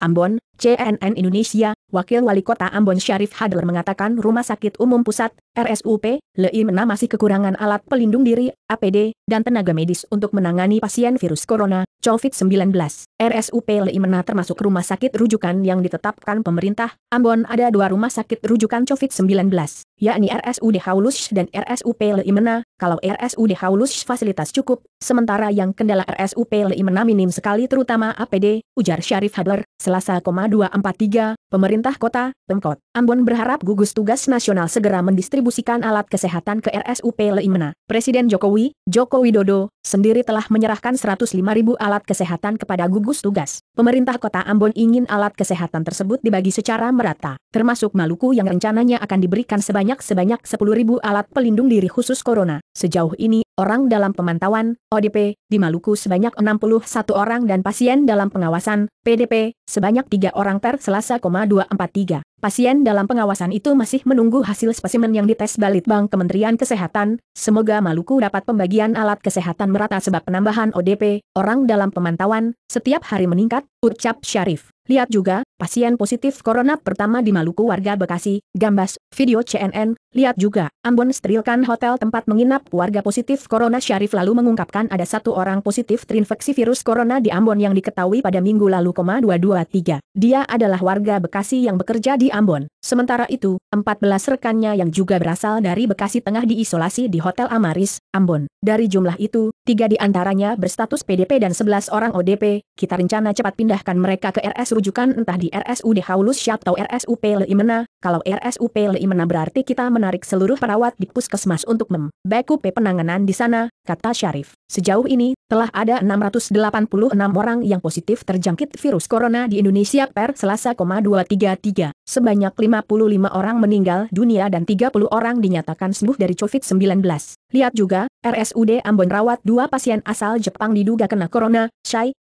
Ambon, CNN Indonesia, Wakil Wali Kota Ambon Syarif Hadler mengatakan Rumah Sakit Umum Pusat, RSUP, Leimena masih kekurangan alat pelindung diri, APD, dan tenaga medis untuk menangani pasien virus corona, COVID-19. RSUP Leimena termasuk rumah sakit rujukan yang ditetapkan pemerintah, Ambon ada dua rumah sakit rujukan COVID-19, yakni RSUD Haulus dan RSUP Leimena, kalau RSUD Haulus fasilitas cukup, sementara yang kendala RSUP Leimena minim sekali terutama APD, ujar Syarif Hadler, Selasa 243, Pemerintah Kota, Pemkot, Ambon berharap gugus tugas nasional segera mendistribusikan alat kesehatan ke RSUP Leimena. Presiden Jokowi, Joko Widodo, sendiri telah menyerahkan 105 alat kesehatan kepada gugus tugas. Pemerintah Kota Ambon ingin alat kesehatan tersebut dibagi secara merata, termasuk Maluku yang rencananya akan diberikan sebanyak-sebanyak 10 alat pelindung diri khusus corona. Sejauh ini, orang dalam pemantauan, ODP, di Maluku sebanyak 61 orang dan pasien dalam pengawasan, PDP, sebanyak 3 orang per selasa, 243. Pasien dalam pengawasan itu masih menunggu hasil spesimen yang dites Bank Kementerian Kesehatan, semoga Maluku dapat pembagian alat kesehatan merata sebab penambahan ODP, orang dalam pemantauan, setiap hari meningkat, ucap Syarif. Lihat juga, Pasien positif corona pertama di Maluku warga Bekasi, Gambas, video CNN, lihat juga, Ambon sterilkan hotel tempat menginap warga positif corona Syarif lalu mengungkapkan ada satu orang positif terinfeksi virus corona di Ambon yang diketahui pada minggu lalu, 223. Dia adalah warga Bekasi yang bekerja di Ambon. Sementara itu, 14 rekannya yang juga berasal dari Bekasi tengah diisolasi di Hotel Amaris, Ambon. Dari jumlah itu, tiga di antaranya berstatus PDP dan 11 orang ODP, kita rencana cepat pindahkan mereka ke RS rujukan entah di RSUD Haulus atau RSUP Leimena, kalau RSUP Leimena berarti kita menarik seluruh perawat di puskesmas untuk membackup penanganan di sana, kata Syarif. Sejauh ini, telah ada 686 orang yang positif terjangkit virus corona di Indonesia per Selasa, 233. Sebanyak 55 orang meninggal dunia dan 30 orang dinyatakan sembuh dari COVID-19. Lihat juga, RSUD Ambon rawat dua pasien asal Jepang diduga kena corona, Syai,